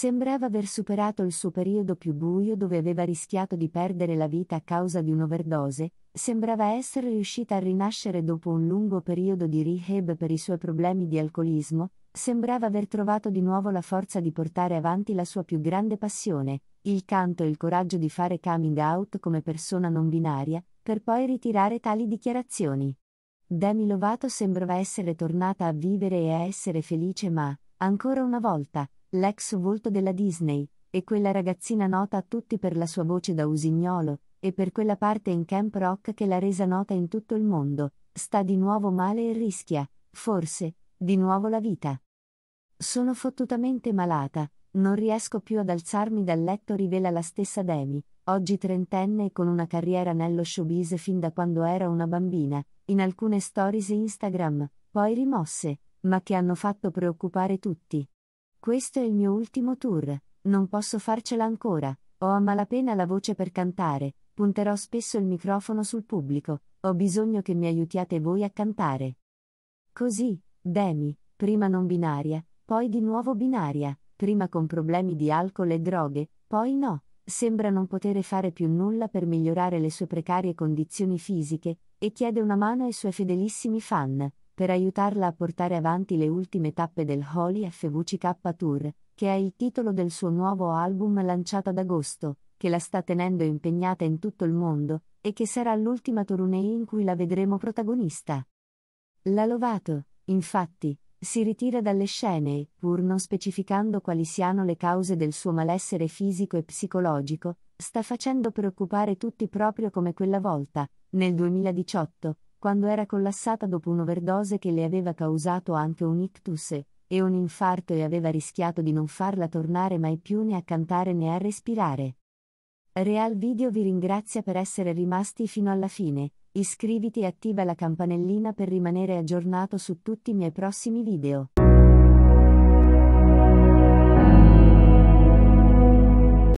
sembrava aver superato il suo periodo più buio dove aveva rischiato di perdere la vita a causa di un'overdose, sembrava essere riuscita a rinascere dopo un lungo periodo di rehab per i suoi problemi di alcolismo, sembrava aver trovato di nuovo la forza di portare avanti la sua più grande passione, il canto e il coraggio di fare coming out come persona non binaria, per poi ritirare tali dichiarazioni. Demi Lovato sembrava essere tornata a vivere e a essere felice ma, ancora una volta, l'ex volto della Disney, e quella ragazzina nota a tutti per la sua voce da usignolo, e per quella parte in Camp Rock che l'ha resa nota in tutto il mondo, sta di nuovo male e rischia, forse, di nuovo la vita. Sono fottutamente malata, non riesco più ad alzarmi dal letto rivela la stessa Demi, oggi trentenne e con una carriera nello showbiz fin da quando era una bambina, in alcune stories Instagram, poi rimosse, ma che hanno fatto preoccupare tutti. Questo è il mio ultimo tour, non posso farcela ancora, ho a malapena la voce per cantare, punterò spesso il microfono sul pubblico, ho bisogno che mi aiutiate voi a cantare. Così, Demi, prima non binaria, poi di nuovo binaria, prima con problemi di alcol e droghe, poi no, sembra non potere fare più nulla per migliorare le sue precarie condizioni fisiche, e chiede una mano ai suoi fedelissimi fan, per aiutarla a portare avanti le ultime tappe del Holy FVCK Tour, che è il titolo del suo nuovo album lanciato ad agosto, che la sta tenendo impegnata in tutto il mondo, e che sarà l'ultima tournée in cui la vedremo protagonista. La Lovato, infatti, si ritira dalle scene, e, pur non specificando quali siano le cause del suo malessere fisico e psicologico, sta facendo preoccupare tutti proprio come quella volta, nel 2018, quando era collassata dopo un'overdose che le aveva causato anche un ictus e, un infarto e aveva rischiato di non farla tornare mai più né a cantare né a respirare. Real Video vi ringrazia per essere rimasti fino alla fine, iscriviti e attiva la campanellina per rimanere aggiornato su tutti i miei prossimi video.